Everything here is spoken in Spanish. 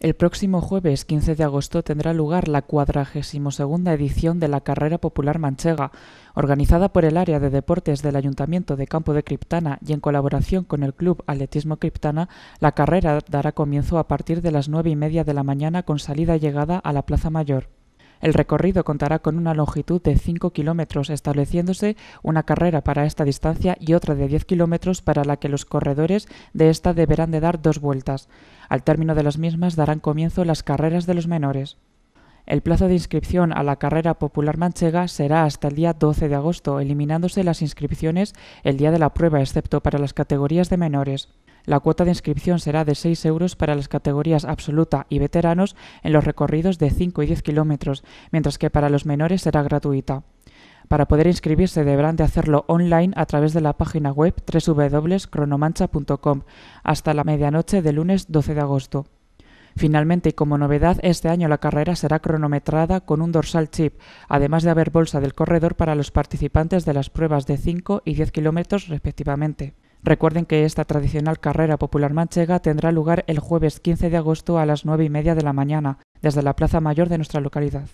El próximo jueves 15 de agosto tendrá lugar la 42 edición de la Carrera Popular Manchega, organizada por el Área de Deportes del Ayuntamiento de Campo de Criptana y en colaboración con el Club Atletismo Criptana. La carrera dará comienzo a partir de las nueve y media de la mañana con salida y llegada a la Plaza Mayor. El recorrido contará con una longitud de 5 kilómetros, estableciéndose una carrera para esta distancia y otra de 10 kilómetros para la que los corredores de esta deberán de dar dos vueltas. Al término de las mismas darán comienzo las carreras de los menores. El plazo de inscripción a la carrera popular manchega será hasta el día 12 de agosto, eliminándose las inscripciones el día de la prueba, excepto para las categorías de menores. La cuota de inscripción será de 6 euros para las categorías absoluta y veteranos en los recorridos de 5 y 10 kilómetros, mientras que para los menores será gratuita. Para poder inscribirse deberán de hacerlo online a través de la página web www.cronomancha.com hasta la medianoche de lunes 12 de agosto. Finalmente, y como novedad, este año la carrera será cronometrada con un dorsal chip, además de haber bolsa del corredor para los participantes de las pruebas de 5 y 10 kilómetros respectivamente. Recuerden que esta tradicional carrera popular manchega tendrá lugar el jueves 15 de agosto a las nueve y media de la mañana, desde la Plaza Mayor de nuestra localidad.